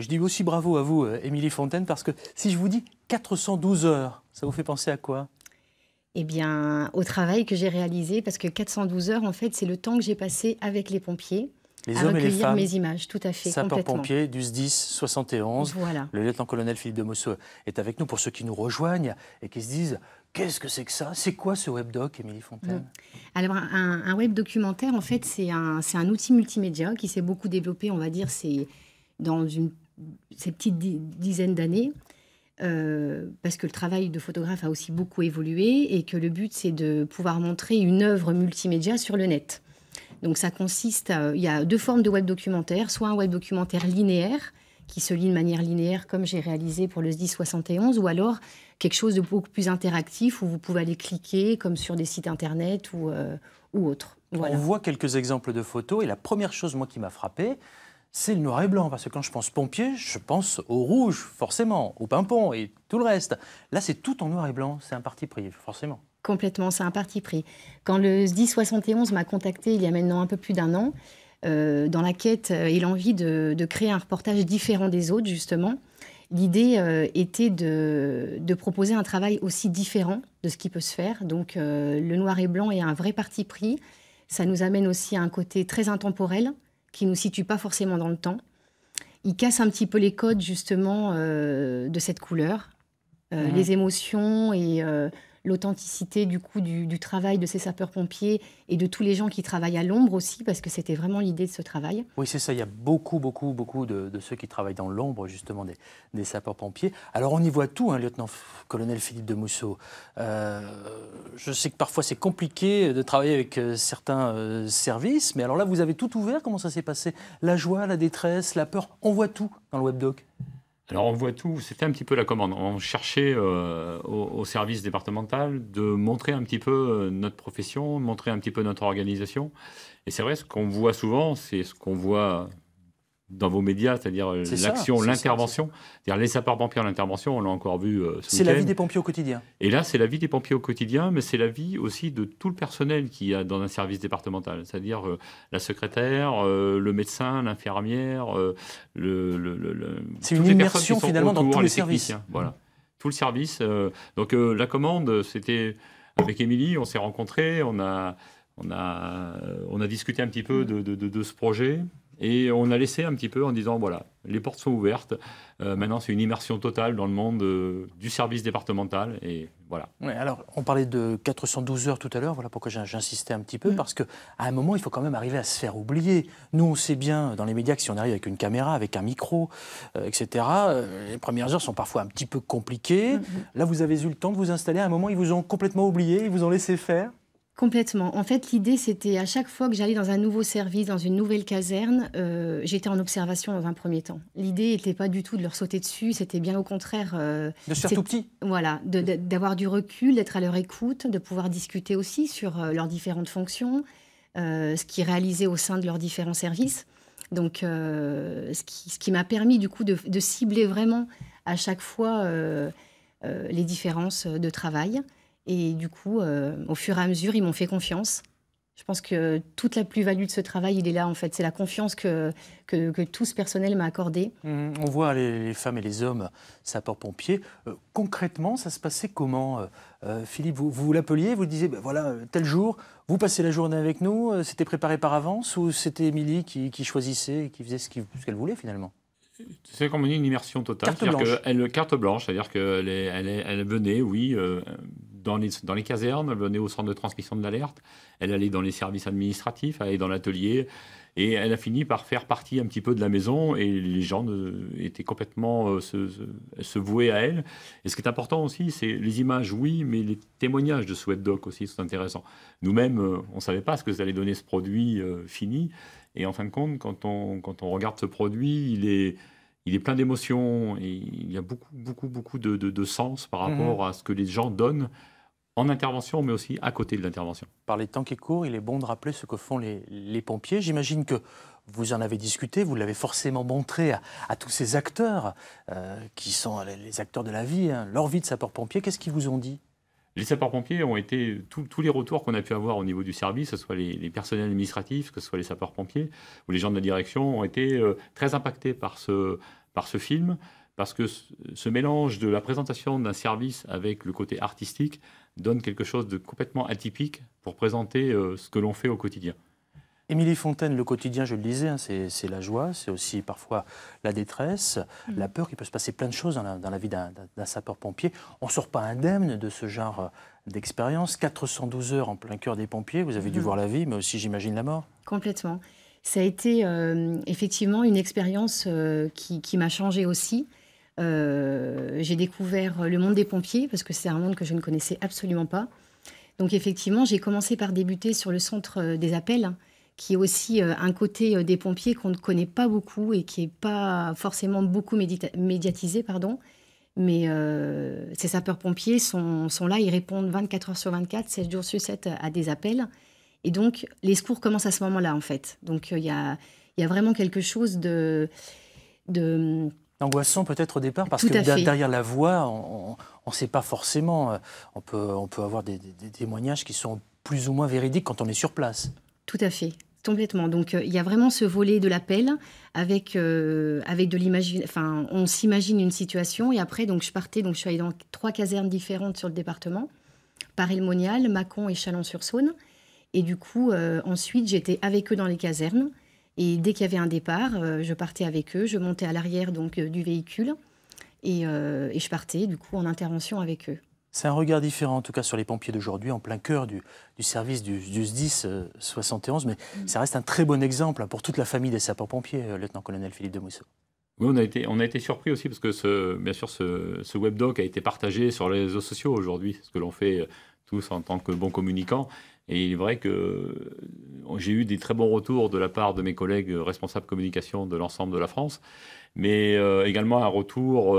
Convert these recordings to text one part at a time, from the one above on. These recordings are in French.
je dis aussi bravo à vous, euh, Émilie Fontaine, parce que si je vous dis 412 heures, ça vous fait penser à quoi eh bien, au travail que j'ai réalisé, parce que 412 heures, en fait, c'est le temps que j'ai passé avec les pompiers. Les recueillir les femmes, mes images, tout à fait. Sapeurs-pompiers du 10, 71. Voilà. Le lieutenant-colonel Philippe de Mosseux est avec nous pour ceux qui nous rejoignent et qui se disent Qu'est-ce que c'est que ça C'est quoi ce webdoc, Émilie Fontaine Alors, un, un web documentaire, en fait, c'est un, un outil multimédia qui s'est beaucoup développé, on va dire, c'est dans une ces petites dizaines d'années, euh, parce que le travail de photographe a aussi beaucoup évolué et que le but, c'est de pouvoir montrer une œuvre multimédia sur le net. Donc ça consiste, à, il y a deux formes de web documentaire, soit un web documentaire linéaire, qui se lit de manière linéaire, comme j'ai réalisé pour le 1071 71, ou alors quelque chose de beaucoup plus interactif où vous pouvez aller cliquer, comme sur des sites internet ou, autre euh, ou autres. On voit quelques exemples de photos et la première chose moi qui m'a frappé, c'est le noir et blanc. Parce que quand je pense pompier, je pense au rouge, forcément, au pimpon et tout le reste. Là, c'est tout en noir et blanc. C'est un parti pris, forcément. Complètement, c'est un parti pris. Quand le 1071 m'a contacté il y a maintenant un peu plus d'un an, euh, dans la quête euh, et l'envie de, de, créer un reportage différent des autres, justement, l'idée euh, était de, proposer un travail aussi différent de ce qui peut se faire. Donc le noir et blanc est un vrai parti pris. Ça nous amène aussi à un côté très intemporel qui ne nous situe pas forcément dans le temps. Il casse un petit peu les codes justement euh, de cette couleur, euh, les émotions et euh, l'authenticité du coup du, travail de ces sapeurs-pompiers et de tous les gens qui travaillent à l'ombre aussi, parce que c'était vraiment l'idée de ce travail. Oui, c'est ça, il y a beaucoup, beaucoup, beaucoup de, ceux qui travaillent dans l'ombre, justement, des, sapeurs-pompiers. Alors on y voit tout, hein, lieutenant-colonel Philippe de Mousseau. Euh, je sais que parfois c'est compliqué de travailler avec euh, certains euh, services, mais alors là, vous avez tout ouvert, comment ça s'est passé La joie, la détresse, la peur, on voit tout dans le webdoc. Alors on voit tout, c'était un petit peu la commande. On cherchait euh, au, au, service départemental de montrer un petit peu euh, notre profession, montrer un petit peu notre organisation. Et c'est vrai, ce qu'on voit souvent, c'est ce qu'on voit dans vos médias, c'est-à-dire euh, l'action, l'intervention. dire les sapeurs-pompiers en intervention, on l'a encore vu. Euh, c'est la vie des pompiers au quotidien. Et là, c'est la vie des pompiers au quotidien, mais c'est la vie aussi de tout le personnel qui a dans un service départemental, c'est-à-dire euh, la secrétaire, le médecin, l'infirmière, le. c'est une immersion finalement dans tous les, services. Voilà, tout le service. donc la commande, c'était avec Émilie, on s'est rencontrés, on a, on a, on a discuté un petit peu mm. de, de ce projet. Et on a laissé un petit peu en disant voilà, les portes sont ouvertes. Euh, maintenant, c'est une immersion totale dans le monde euh, du service départemental. Et voilà. alors, on parlait de 412 heures tout à l'heure. Voilà pourquoi j'insistais un petit peu. Mm. parce Parce qu'à un moment, il faut quand même arriver à se faire oublier. Nous, on sait bien dans les médias que si on arrive avec une caméra, avec un micro, euh, etc., les premières heures sont parfois un petit peu compliquées. Mm-hmm. Là, vous avez eu le temps de vous installer. À un moment, ils vous ont complètement oublié. Ils vous ont laissé faire. Complètement. En fait, l'idée, c'était à chaque fois que j'allais dans un nouveau service, dans une nouvelle caserne, euh, j'étais en observation dans un premier temps. L'idée n'était pas du tout de leur sauter dessus, c'était bien au contraire... Euh, de se tout petit Voilà, d'avoir du recul, d'être à leur écoute, de pouvoir discuter aussi sur euh, leurs différentes fonctions, ce qu'ils réalisaient au sein de leurs différents services. Donc, ce qui, m'a permis du coup de, cibler vraiment à chaque fois les différences de travail. Et du coup, euh, au fur et à mesure, ils m'ont fait confiance. Je pense que toute la plus-value de ce travail, il est là en fait. C'est la confiance que, que, tout ce personnel m'a accordée. Mmh, on voit les, femmes et les hommes sapeurs-pompiers. pompier. Euh, concrètement, ça se passait comment euh, Philippe, vous, vous l'appeliez, vous disiez, ben voilà, tel jour, vous passez la journée avec nous, c'était préparé par avance ou c'était Émilie qui, choisissait et qui faisait ce qu'elle voulait finalement c'est comme dit une immersion totale. Carte blanche. Elle, carte blanche, c'est-à-dire qu'elle elle venait, oui, dans les, dans les casernes, elle venait au centre de transmission de l'alerte, elle allait dans les services administratifs, elle allait dans l'atelier, et elle a fini par faire partie un petit peu de la maison, et les gens étaient complètement euh, se, se, à elle. Et ce qui est important aussi, c'est les images, oui, mais les témoignages de Sweat Doc aussi sont intéressants. Nous-mêmes, euh, on ne savait pas ce que ça allait donner ce produit euh, fini, et en fin de compte, quand on, quand on regarde ce produit, il est il est plein d'émotions et il y a beaucoup, beaucoup, beaucoup de, de, sens par mmh. rapport à ce que les gens donnent en intervention, mais aussi à côté de l'intervention. Par les temps qui courent, il est bon de rappeler ce que font les, pompiers. J'imagine que vous en avez discuté, vous l'avez forcément montré à, tous ces acteurs euh, qui sont les acteurs de la vie, hein. leur vie de sapeurs-pompiers. Qu'est-ce qu'ils vous ont dit les sapeurs-pompiers ont été, tous les retours qu'on a pu avoir au niveau du service, que ce soit les, personnels administratifs, que ce soit les sapeurs-pompiers ou les gens de la direction, ont été euh, très impactés par ce, par ce film, parce que ce mélange de la présentation d'un service avec le côté artistique donne quelque chose de complètement atypique pour présenter euh, ce que l'on fait au quotidien. Émilie Fontaine, le quotidien, je le disais, hein, c'est la joie, c'est aussi parfois la détresse, mm. la peur, il peut se passer plein de choses dans la, vie d'un sapeur-pompier. On ne sort pas indemne de ce genre euh, d'expérience. 412 heures en plein cœur des pompiers, vous avez dû mm. voir la vie, mais aussi j'imagine la mort. Complètement. Ça a été euh, effectivement une expérience qui, qui m'a changé aussi. Euh, j'ai découvert le monde des pompiers parce que c'est un monde que je ne connaissais absolument pas. Donc effectivement, j'ai commencé par débuter sur le centre euh, des appels, hein, qui est aussi euh, un côté des pompiers qu'on ne connaît pas beaucoup et qui n'est pas forcément beaucoup médiatisé. Pardon. Mais ces sapeurs-pompiers sont, là, ils répondent 24 heures sur 24, 7 jours sur 7 à des appels. Et donc, les secours commencent à ce moment-là, en fait. Donc, il y a, vraiment quelque chose de... de angoissant peut-être au départ parce que derrière la voix, on ne sait pas forcément. Euh, on peut, on peut avoir des, témoignages qui sont plus ou moins véridiques quand on est sur place. Tout à fait. Complètement. Donc, euh, il y a vraiment ce volet de l'appel avec, euh, avec de l'imagination. Enfin, on s'imagine une situation et après, donc, je partais, donc, je suis allée dans trois casernes différentes sur le département Paris-le-Monial, Mâcon et Chalon-sur-Saône. Et du coup, ensuite, j'étais avec eux dans les casernes. Et dès qu'il y avait un départ, euh, je partais avec eux, je montais à l'arrière donc euh, du véhicule euh, et, je partais du coup en intervention avec eux. C'est un regard différent, en tout cas, sur les pompiers d'aujourd'hui, en plein cœur du, service du, du SDIS 71. Mais mm. ça reste un très bon exemple hein, pour toute la famille des sapeurs-pompiers, le lieutenant-colonel Philippe de Mousseau. Oui, on a, été, on a été surpris aussi parce que, ce, bien sûr, ce, ce webdoc a été partagé sur les réseaux sociaux aujourd'hui, ce que l'on fait tous en tant que bons communicants. Et il est vrai que euh, j'ai eu des très bons retours de la part de mes collègues responsables communication de l'ensemble de la France, mais euh, également un retour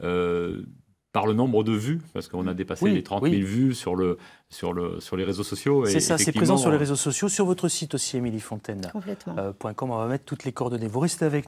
euh, par le nombre de vues, parce qu'on a dépassé les 30 000 vues sur, le, sur, le, sur les réseaux sociaux. C'est ça, c'est présent sur les réseaux sociaux, sur votre site aussi, Émilie Fontaine. Complètement. .com, on va mettre toutes les coordonnées. Vous restez avec